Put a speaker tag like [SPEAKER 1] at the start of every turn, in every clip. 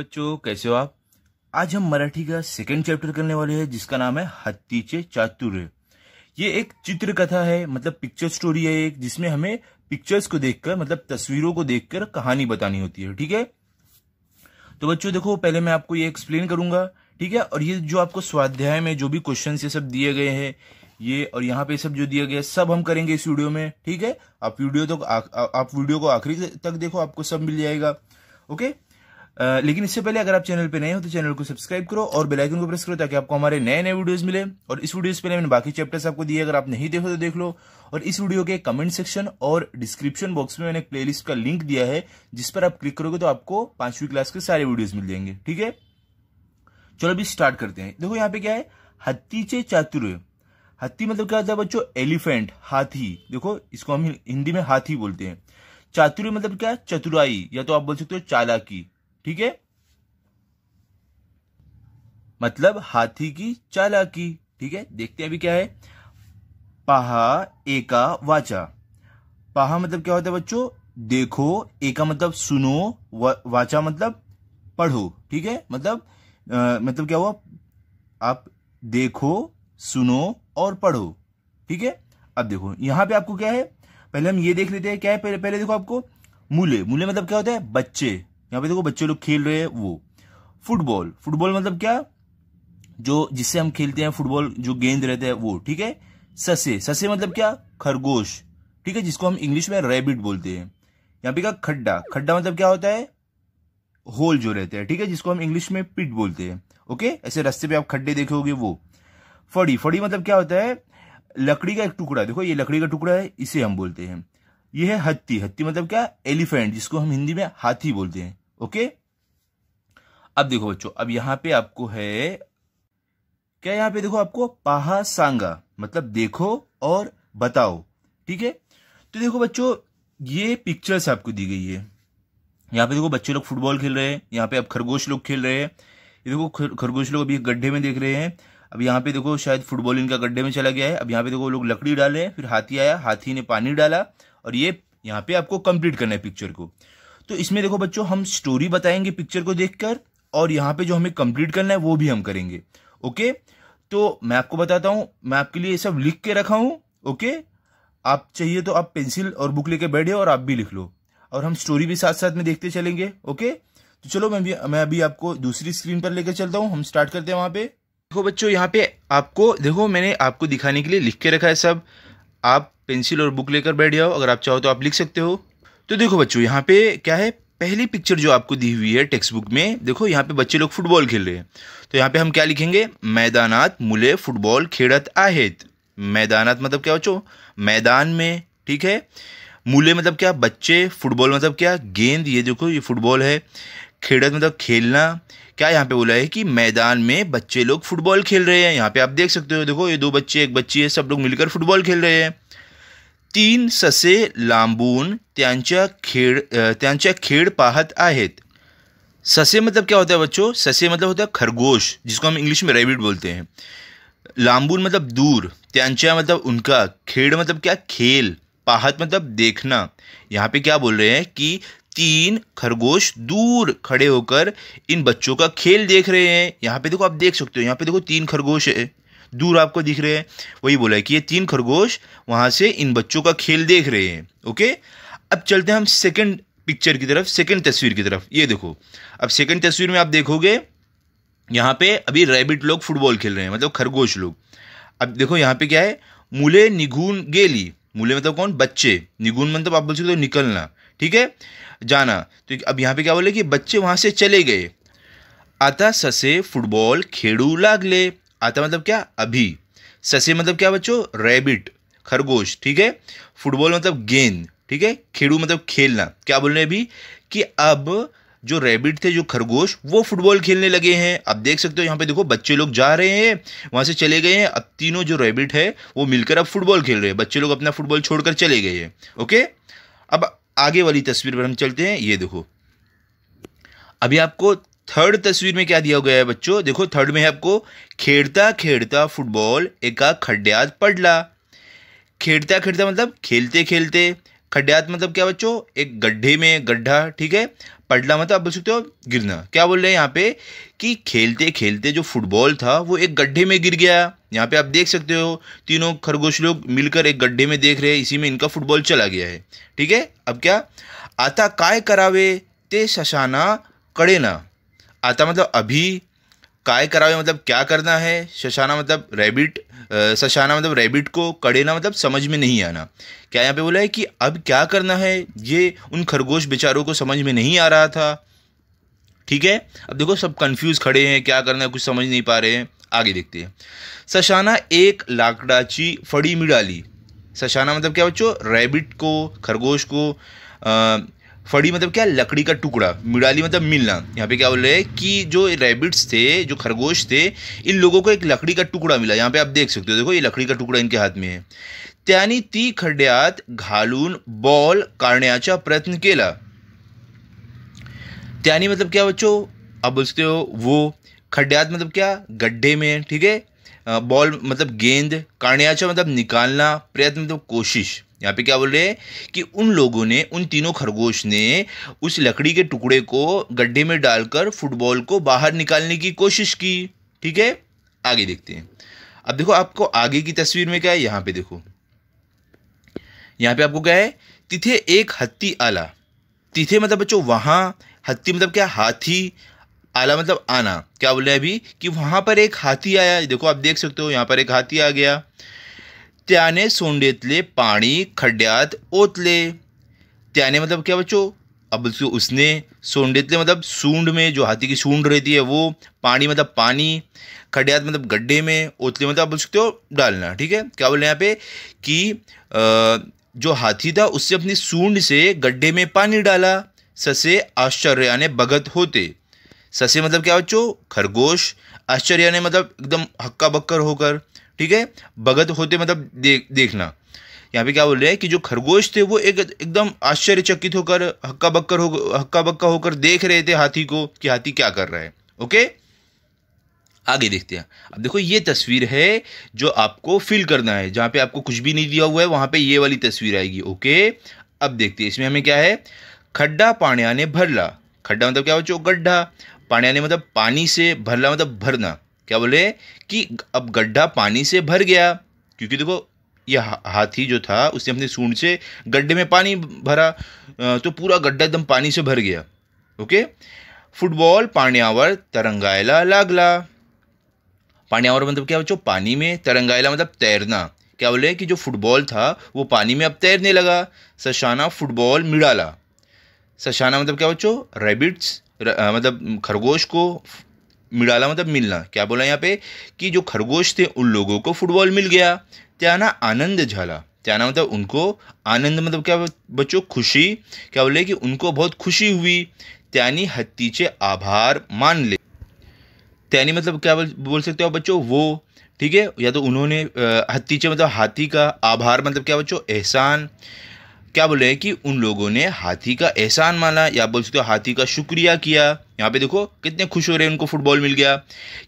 [SPEAKER 1] बच्चों कैसे हो आप आज हम मराठी का सेकंड चैप्टर करने वाले हैं जिसका नाम है हत्तीचे चातुर्य ये एक चित्र कथा है मतलब पिक्चर स्टोरी है एक जिसमें हमें पिक्चर्स को देखकर मतलब तस्वीरों को देखकर कहानी बतानी होती है ठीक है तो बच्चों देखो पहले मैं आपको ये एक्सप्लेन करूंगा ठीक है और ये जो आपको स्वाध्याय में जो भी क्वेश्चन ये सब दिए गए हैं ये और यहाँ पे सब जो दिया गया सब हम करेंगे इस वीडियो में ठीक है आप वीडियो तो आ, आ, आप वीडियो को आखिरी तक देखो आपको सब मिल जाएगा ओके लेकिन इससे पहले अगर आप चैनल पे नए हो तो चैनल को सब्सक्राइब करो और बेल आइकन को प्रेस करो ताकि आपको हमारे नए नए वीडियोस मिले और इस वीडियो पहले मैंने बाकी चैप्टर्स आपको दिए अगर आप नहीं देखो तो देख लो और इस वीडियो के कमेंट सेक्शन और डिस्क्रिप्शन बॉक्स में मैंने प्लेलिस्ट का लिंक दिया है जिस पर आप क्लिक करोगे तो आपको पांचवी क्लास के सारे वीडियोज मिल जाएंगे ठीक है चलो अभी स्टार्ट करते हैं देखो यहाँ पे क्या है हत्ती चे चातुर हत्ती मतलब क्या होता है बच्चों एलिफेंट हाथी देखो इसको हम हिंदी में हाथी बोलते हैं चातुर्य मतलब क्या चतुराई या तो आप बोल सकते हो चालाकी ठीक है मतलब हाथी की चालाकी ठीक है देखते हैं अभी क्या है पहा एका वाचा पहा मतलब क्या होता है बच्चों देखो एका मतलब सुनो वा, वाचा मतलब पढ़ो ठीक है मतलब आ, मतलब क्या हुआ आप देखो सुनो और पढ़ो ठीक है अब देखो यहां पे आपको क्या है पहले हम ये देख लेते हैं क्या है पहले, पहले देखो आपको मूले मूले मतलब क्या होता है बच्चे यहाँ पे देखो बच्चे लोग खेल रहे हैं वो फुटबॉल फुटबॉल मतलब क्या जो जिससे हम खेलते हैं फुटबॉल जो गेंद रहते हैं वो ठीक है ससे ससे मतलब क्या खरगोश ठीक है जिसको हम इंग्लिश में रैबिट बोलते हैं यहाँ पे क्या खड्डा खड्डा मतलब क्या होता है होल जो रहता है ठीक है जिसको हम इंग्लिश में पिट बोलते हैं ओके ऐसे रस्ते पे आप खड्डे देखे होगे वो फड़ी फड़ी मतलब क्या होता है लकड़ी का एक टुकड़ा देखो ये लकड़ी का टुकड़ा है इसे हम बोलते हैं ये है हत्ती हत्ती मतलब क्या एलिफेंट जिसको हम हिंदी में हाथी बोलते हैं ओके अब देखो बच्चों अब यहां पे आपको है क्या यहां पे देखो आपको पाहा सांगा मतलब देखो और बताओ ठीक है तो देखो बच्चों ये पिक्चर्स आपको दी गई है यहाँ पे देखो बच्चे लोग फुटबॉल खेल रहे हैं यहां पे अब खरगोश लोग खेल रहे हैं ये देखो खरगोश लोग अभी गड्ढे में देख रहे हैं अब यहां पे देखो शायद फुटबॉल इनका गड्ढे में चला गया है अब यहां पे देखो लोग लकड़ी डाले फिर हाथी आया हाथी ने पानी डाला और ये यहाँ पे आपको कंप्लीट करना है पिक्चर को तो इसमें देखो बच्चों हम स्टोरी बताएंगे पिक्चर को देखकर और यहाँ पे जो हमें कंप्लीट करना है वो भी हम करेंगे ओके तो मैं आपको बताता हूँ मैं आपके लिए सब लिख के रखा हूँ ओके आप चाहिए तो आप पेंसिल और बुक लेके बैठे और आप भी लिख लो और हम स्टोरी भी साथ साथ में देखते चलेंगे ओके तो चलो मैं भी मैं अभी आपको दूसरी स्क्रीन पर लेकर चलता हूँ हम स्टार्ट करते हैं वहाँ पे देखो बच्चों यहाँ पे आपको देखो मैंने आपको दिखाने के लिए लिख के रखा है सब आप पेंसिल और बुक लेकर बैठ जाओ अगर आप चाहो तो आप लिख सकते हो तो देखो बच्चों यहाँ पे क्या है पहली पिक्चर जो आपको दी हुई है टेक्स्ट बुक में देखो यहाँ पे बच्चे लोग फुटबॉल खेल रहे हैं तो यहाँ पे हम क्या लिखेंगे मैदानात मुले फुटबॉल खेड़त आहेत मैदानात मतलब क्या बच्चों मैदान में ठीक है मुले मतलब क्या बच्चे फुटबॉल मतलब क्या गेंद ये देखो ये फुटबॉल है खेड़त मतलब खेलना क्या यहाँ पे बोला है कि मैदान में बच्चे लोग फुटबॉल खेल रहे हैं यहाँ पे आप देख सकते हो देखो ये दो बच्चे एक बच्ची है सब लोग मिलकर फुटबॉल खेल रहे हैं तीन ससे लांबून त्यांच्या खेड़ त्यांच्या खेड़ पाहत आहेत ससे मतलब क्या होता है बच्चों ससे मतलब होता है खरगोश जिसको हम इंग्लिश में रेबिट बोलते हैं लांबून मतलब दूर त्यांच्या मतलब उनका खेड़ मतलब क्या खेल पाहत मतलब देखना यहाँ पे क्या बोल रहे हैं कि तीन खरगोश दूर खड़े होकर इन बच्चों का खेल देख रहे हैं यहाँ पे देखो आप देख सकते हो यहाँ पे देखो तीन खरगोश है दूर आपको दिख रहे हैं वही बोला है कि ये तीन खरगोश वहाँ से इन बच्चों का खेल देख रहे हैं ओके अब चलते हैं हम सेकेंड पिक्चर की तरफ सेकेंड तस्वीर की तरफ ये देखो अब सेकेंड तस्वीर में आप देखोगे यहाँ पे अभी रैबिट लोग फुटबॉल खेल रहे हैं मतलब खरगोश लोग अब देखो यहाँ पे क्या है मूले निगुन गेली मूले मतलब कौन बच्चे निगुन मतलब आप बोल सकते हो तो निकलना ठीक है जाना तो अब यहाँ पे क्या बोले कि बच्चे वहाँ से चले गए आता ससे फुटबॉल खेड़ू लागले आता मतलब क्या अभी ससे मतलब क्या बच्चों रैबिट खरगोश ठीक है फुटबॉल मतलब गेंद ठीक है खेड़ू मतलब खेलना क्या बोल रहे हैं अभी कि अब जो रैबिट थे जो खरगोश वो फुटबॉल खेलने लगे हैं अब देख सकते हो यहाँ पे देखो बच्चे लोग जा रहे हैं वहाँ से चले गए हैं अब तीनों जो रैबिट है वो मिलकर अब फुटबॉल खेल रहे हैं बच्चे लोग अपना फुटबॉल छोड़कर चले गए हैं ओके अब आगे वाली तस्वीर पर हम चलते हैं ये देखो अभी आपको थर्ड तस्वीर में क्या दिया गया है बच्चों देखो थर्ड में है आपको खेड़ता खेड़ता फुटबॉल एका खड्ड्यात पडला खेड़ता खेड़ता मतलब खेलते खेलते खड्ड्यात मतलब क्या बच्चों एक गड्ढे में गड्ढा ठीक है पडला मतलब आप बोल सकते हो गिरना क्या बोल रहे हैं यहाँ पे कि खेलते खेलते जो फुटबॉल था वो एक गड्ढे में गिर गया यहाँ पे आप देख सकते हो तीनों खरगोश लोग मिलकर एक गड्ढे में देख रहे हैं इसी में इनका फुटबॉल चला गया है ठीक है अब क्या आता काय करावे ते शशाना कड़े ना आता मतलब अभी काय करावे मतलब क्या करना है शशाना मतलब रैबिट शशाना मतलब रैबिट को कड़ेना मतलब समझ में नहीं आना क्या यहाँ पे बोला है कि अब क्या करना है ये उन खरगोश बेचारों को समझ में नहीं आ रहा था ठीक है अब देखो सब कंफ्यूज खड़े हैं क्या करना है कुछ समझ नहीं पा रहे हैं आगे देखते हैं सशाना एक लाकड़ाची फड़ी मिडाली सशाना मतलब क्या बच्चों रैबिट को खरगोश को फड़ी मतलब क्या लकड़ी का टुकड़ा मिड़ाली मतलब मिलना यहाँ पे क्या बोल रहे हैं कि जो रैबिट्स थे जो खरगोश थे इन लोगों को एक लकड़ी का टुकड़ा मिला यहाँ पे आप देख सकते हो देखो ये लकड़ी का टुकड़ा इनके हाथ में है त्यानी ती खड्यात घालून बॉल काढण्याचा प्रयत्न केला त्यानी मतलब क्या बच्चों आप बोलते हो वो खड्यात मतलब क्या गड्ढे में ठीक है बॉल मतलब गेंद काण्याचा मतलब निकालना प्रयत्न मतलब कोशिश यहाँ पे क्या बोल रहे हैं कि उन लोगों ने उन तीनों खरगोश ने उस लकड़ी के टुकड़े को गड्ढे में डालकर फुटबॉल को बाहर निकालने की कोशिश की ठीक है आगे देखते हैं अब देखो आपको आगे की तस्वीर में क्या है यहाँ पे देखो यहाँ पे आपको क्या है तिथे एक हत्ती आला तिथे मतलब बच्चों वहाँ हत्ती मतलब क्या हाथी आला मतलब आना क्या बोल रहे हैं अभी कि वहाँ पर एक हाथी आया देखो आप देख सकते हो यहाँ पर एक हाथी आ गया त्याने सोंडेतले पानी खड्ड्यात ओतले त्याने मतलब क्या बच्चों अब उसने सोंडेतले मतलब सूंड में जो हाथी की सूंड रहती है वो पानी मतलब पानी खड्ड्यात मतलब गड्ढे में ओतले मतलब आप बोल सकते हो डालना ठीक है क्या बोले यहाँ पे कि जो हाथी था उससे अपनी सूंड से गड्ढे में पानी डाला ससे आश्चर्य ने भगत होते ससे मतलब क्या बच्चों खरगोश आश्चर्य ने मतलब एकदम हक्का बक्कर होकर ठीक है भगत होते मतलब देख देखना यहाँ पे क्या बोल रहे हैं कि जो खरगोश थे वो एक एकदम आश्चर्यचकित होकर हक्का बक्कर हो हक्का बक्का होकर देख रहे थे हाथी को कि हाथी क्या कर रहा है ओके आगे देखते हैं अब देखो ये तस्वीर है जो आपको फिल करना है जहाँ पे आपको कुछ भी नहीं दिया हुआ है वहाँ पे ये वाली तस्वीर आएगी ओके अब देखते हैं इसमें हमें क्या है खड्डा ने भरला खड्डा मतलब क्या हो चो गड्ढा ने मतलब पानी से भरला मतलब भरना क्या बोले कि अब गड्ढा पानी से भर गया क्योंकि देखो यह हाथी जो था उसने अपने सूंड से गड्ढे में पानी भरा तो पूरा गड्ढा एकदम पानी से भर गया ओके फुटबॉल पाण्यावर तरंगायला लागला पाण्यावर मतलब क्या बच्चों पानी में तरंगायला मतलब तैरना क्या बोले कि जो फुटबॉल था वो पानी में अब तैरने लगा सशाना फुटबॉल मिड़ाला सशाना मतलब क्या बच्चों रेबिट्स मतलब खरगोश को मिडाला मतलब मिलना क्या बोला यहाँ पे कि जो खरगोश थे उन लोगों को फुटबॉल मिल गया त्याना आनंद झाला त्याना मतलब उनको आनंद मतलब क्या बच्चों खुशी क्या बोले कि उनको बहुत खुशी हुई त्यानी हत्तीचे आभार मान ले त्यानी मतलब क्या बोल सकते हो बच्चों वो ठीक है या तो उन्होंने हत्तीचे मतलब हाथी का आभार मतलब क्या बच्चों एहसान क्या बोले कि उन लोगों ने हाथी का एहसान माना या बोल सकते हो हाथी का शुक्रिया किया यहाँ पे देखो कितने खुश हो रहे हैं उनको फुटबॉल मिल गया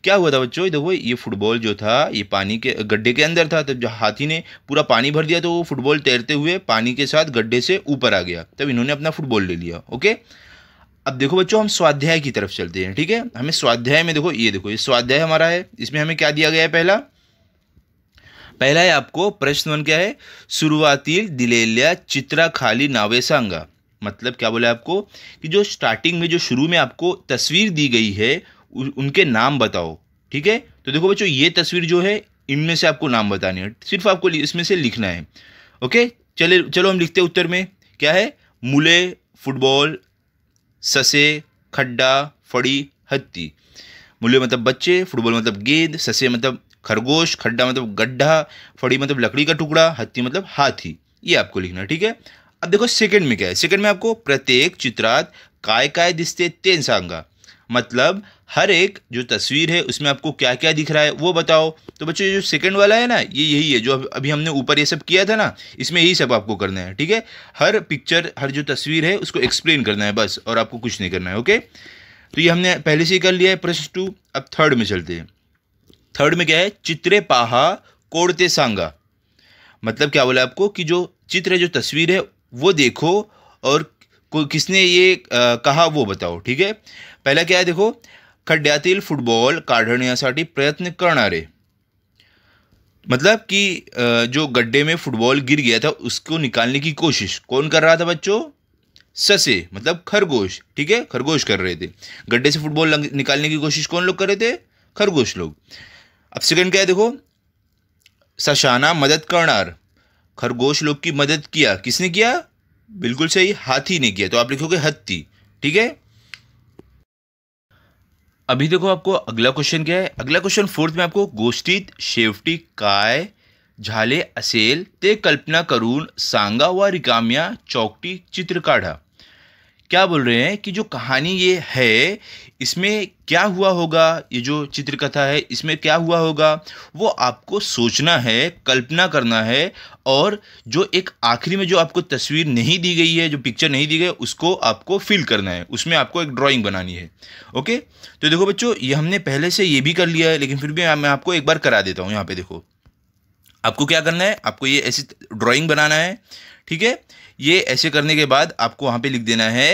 [SPEAKER 1] क्या हुआ था बच्चों देखो ये फुटबॉल जो था ये पानी के गड्ढे के अंदर था तब जब हाथी ने पूरा पानी भर दिया तो वो फुटबॉल तैरते हुए पानी के साथ गड्ढे से ऊपर आ गया तब इन्होंने अपना फुटबॉल ले लिया ओके अब देखो बच्चों हम स्वाध्याय की तरफ चलते हैं ठीक है हमें स्वाध्याय में देखो ये देखो ये स्वाध्याय हमारा है इसमें हमें क्या दिया गया है पहला पहला है आपको प्रश्न वन क्या है शुरुआती दिलेलिया चित्रा खाली नावे सांगा मतलब क्या बोला आपको कि जो स्टार्टिंग में जो शुरू में आपको तस्वीर दी गई है उनके नाम बताओ ठीक है तो देखो बच्चों ये तस्वीर जो है इनमें से आपको नाम बताने हैं सिर्फ आपको इसमें से लिखना है ओके चले चलो हम लिखते हैं उत्तर में क्या है मूले फुटबॉल ससे खड्डा फड़ी हत्ती मूल्य मतलब बच्चे फुटबॉल मतलब गेंद ससे मतलब खरगोश खड्डा मतलब गड्ढा फड़ी मतलब लकड़ी का टुकड़ा हत्ती मतलब हाथी ये आपको लिखना है ठीक है अब देखो सेकंड में क्या है सेकंड में आपको प्रत्येक चित्रात काय काय दिशते तेन सांगा मतलब हर एक जो तस्वीर है उसमें आपको क्या क्या दिख रहा है वो बताओ तो बच्चों ये जो सेकंड वाला है ना ये यही है जो अभी हमने ऊपर ये सब किया था ना इसमें यही सब आपको करना है ठीक है हर पिक्चर हर जो तस्वीर है उसको एक्सप्लेन करना है बस और आपको कुछ नहीं करना है ओके तो ये हमने पहले से ही कर लिया है प्रश्न टू अब थर्ड में चलते हैं थर्ड में क्या है चित्रे पाहा कोड़ते सांगा मतलब क्या बोला आपको कि जो चित्र है जो तस्वीर है वो देखो और किसने ये आ, कहा वो बताओ ठीक है पहला क्या है देखो खड्डयातील फुटबॉल काढण्यासाठी प्रयत्न रे मतलब कि जो गड्ढे में फुटबॉल गिर गया था उसको निकालने की कोशिश कौन कर रहा था बच्चों ससे मतलब खरगोश ठीक है खरगोश कर रहे थे गड्ढे से फुटबॉल निकालने की कोशिश कौन लोग कर रहे थे खरगोश लोग अब सेकंड क्या है देखो सशाना मदद करना खरगोश लोग की मदद किया किसने किया बिल्कुल सही हाथी ने किया तो आप लिखोगे हत्ती ठीक है अभी देखो आपको अगला क्वेश्चन क्या है अगला क्वेश्चन फोर्थ में आपको गोष्ठित शेवटी काय झाले असेल ते कल्पना करून सांगा व रिकाम्या चौकटी चित्र काढा क्या बोल रहे हैं कि जो कहानी ये है इसमें क्या हुआ होगा ये जो चित्रकथा है इसमें क्या हुआ होगा वो आपको सोचना है कल्पना करना है और जो एक आखिरी में जो आपको तस्वीर नहीं दी गई है जो पिक्चर नहीं दी गई उसको आपको फिल करना है उसमें आपको एक ड्राइंग बनानी है ओके तो देखो बच्चों ये हमने पहले से ये भी कर लिया है लेकिन फिर भी मैं आपको एक बार करा देता हूँ यहाँ पे देखो आपको क्या करना है आपको ये ऐसी ड्राइंग बनाना है ठीक है ये ऐसे करने के बाद आपको वहाँ पे लिख देना है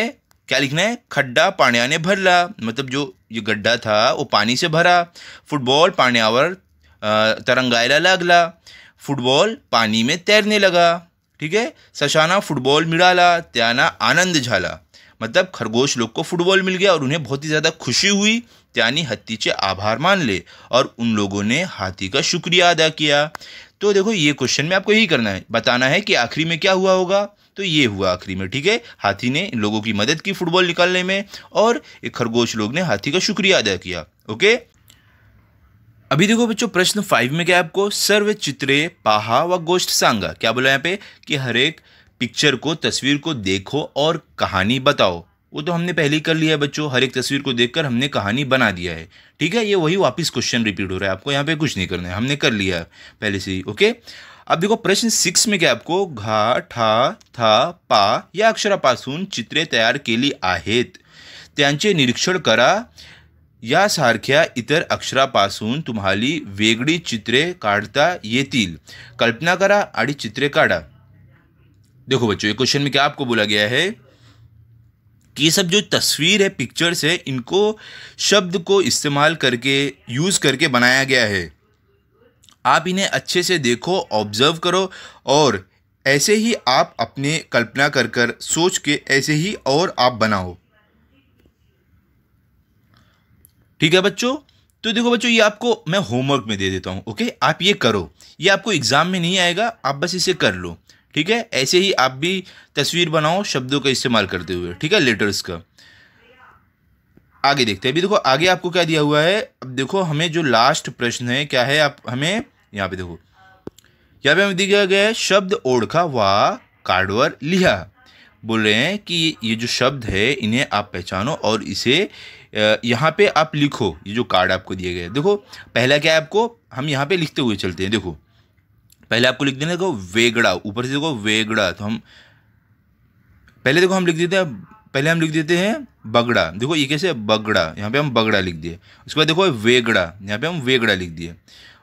[SPEAKER 1] क्या लिखना है खड्डा पाण्या ने भरला मतलब जो ये गड्ढा था वो पानी से भरा फुटबॉल पाण्यावर तरंगायला लागला फुटबॉल पानी में तैरने लगा ठीक है सशाना फुटबॉल ला त्याना आनंद झाला मतलब खरगोश लोग को फुटबॉल मिल गया और उन्हें बहुत ही ज़्यादा खुशी हुई त्यानी हत्ती से आभार मान ले और उन लोगों ने हाथी का शुक्रिया अदा किया तो देखो ये क्वेश्चन में आपको यही करना है बताना है कि आखिरी में क्या हुआ होगा तो ये हुआ आखिरी में ठीक है हाथी ने लोगों की मदद की फुटबॉल निकालने में और एक खरगोश लोग ने हाथी का शुक्रिया अदा किया ओके अभी देखो बच्चों प्रश्न फाइव में क्या आपको सर्व चित्रे पाहा व गोष्ठ सांगा क्या बोला यहाँ पे कि हर एक पिक्चर को तस्वीर को देखो और कहानी बताओ वो तो हमने पहले ही कर लिया है बच्चों हर एक तस्वीर को देखकर हमने कहानी बना दिया है ठीक है ये वही वापस क्वेश्चन रिपीट हो रहा है आपको यहाँ पे कुछ नहीं करना है हमने कर लिया पहले से ही ओके अब देखो प्रश्न सिक्स में क्या आपको घा ठा था पा या अक्षरापासून चित्रे के लिए आहेत त्यांचे निरीक्षण करा या सारख्या इतर अक्षरापासून तुम्हारी वेगळी चित्रे काढता येतील कल्पना करा आणि चित्रे काढा देखो बच्चों ये क्वेश्चन में क्या आपको बोला गया है ये सब जो तस्वीर है पिक्चर्स है इनको शब्द को इस्तेमाल करके यूज़ करके बनाया गया है आप इन्हें अच्छे से देखो ऑब्ज़र्व करो और ऐसे ही आप अपने कल्पना कर कर सोच के ऐसे ही और आप बनाओ ठीक है बच्चों तो देखो बच्चों ये आपको मैं होमवर्क में दे देता हूँ ओके आप ये करो ये आपको एग्ज़ाम में नहीं आएगा आप बस इसे कर लो ठीक है ऐसे ही आप भी तस्वीर बनाओ शब्दों का इस्तेमाल करते हुए ठीक है लेटर्स का आगे देखते हैं अभी देखो आगे आपको क्या दिया हुआ है अब देखो हमें जो लास्ट प्रश्न है क्या है आप हमें यहाँ पे देखो यहाँ पे हमें दिया गया है शब्द ओढ़खा व कार्डवर लिहा बोल रहे हैं कि ये जो शब्द है इन्हें आप पहचानो और इसे यहाँ पे आप लिखो ये जो कार्ड आपको दिया गया है देखो पहला क्या है आपको हम यहाँ पे लिखते हुए चलते हैं देखो पहले आपको लिख देना देखो वेगड़ा ऊपर से देखो वेगड़ा तो हम पहले देखो हम लिख देते हैं पहले हम लिख देते हैं बगड़ा देखो ये कैसे बगड़ा यहाँ पे हम बगड़ा लिख दिए उसके बाद देखो वेगड़ा यहाँ पे हम वेगड़ा लिख दिए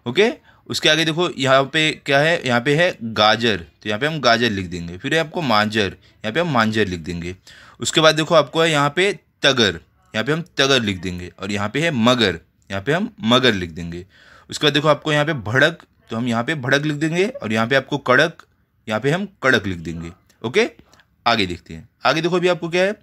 [SPEAKER 1] ओके उसके आगे देखो यहाँ पे क्या है यहाँ पे है गाजर तो यहाँ पे हम गाजर लिख देंगे फिर है आपको मांजर यहाँ पे हम मांजर लिख देंगे उसके बाद देखो आपको है यहाँ पे तगर यहाँ पे हम तगर लिख देंगे और यहाँ पे है मगर यहाँ पे हम मगर लिख देंगे उसके बाद देखो आपको यहाँ पे भड़क तो हम यहाँ पे भड़क लिख देंगे और यहाँ पे आपको कड़क यहाँ पे हम कड़क लिख देंगे ओके आगे देखते हैं आगे देखो अभी आपको क्या है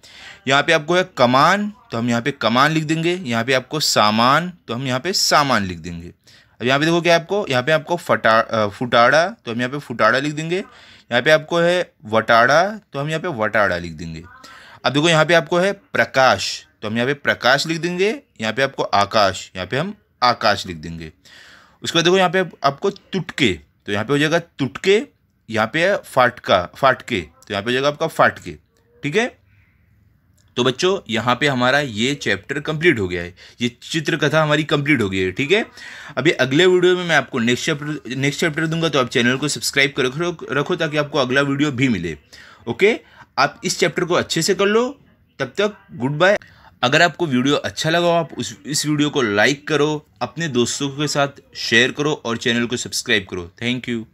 [SPEAKER 1] यहाँ पे आपको है कमान तो हम यहाँ पे कमान लिख देंगे यहाँ पे आपको सामान तो हम यहाँ पे सामान लिख देंगे अब यहाँ पे देखो क्या आपको यहाँ पे आपको फटा फुटाड़ा तो हम यहाँ पे फुटाड़ा लिख देंगे यहाँ पे आपको है वटाड़ा तो हम यहाँ पे वटाड़ा लिख देंगे अब देखो यहाँ पे आपको है प्रकाश तो हम यहाँ पे प्रकाश लिख देंगे यहाँ पे आपको आकाश यहाँ पे हम आकाश लिख देंगे उसके बाद देखो यहाँ पे आपको तुटके तो यहाँ पे हो जाएगा तुटके यहाँ पे है फाटका फाटके तो यहाँ पे हो जाएगा आपका फाटके ठीक है तो बच्चों यहाँ पे हमारा ये चैप्टर कंप्लीट हो गया है ये चित्रकथा हमारी कंप्लीट हो गई है ठीक है अभी अगले वीडियो में मैं आपको नेक्स्ट चैप्टर नेक्स्ट चैप्टर दूंगा तो आप चैनल को सब्सक्राइब कर रखो, रखो ताकि आपको अगला वीडियो भी मिले ओके आप इस चैप्टर को अच्छे से कर लो तब तक गुड बाय अगर आपको वीडियो अच्छा लगा हो आप उस इस वीडियो को लाइक करो अपने दोस्तों के साथ शेयर करो और चैनल को सब्सक्राइब करो थैंक यू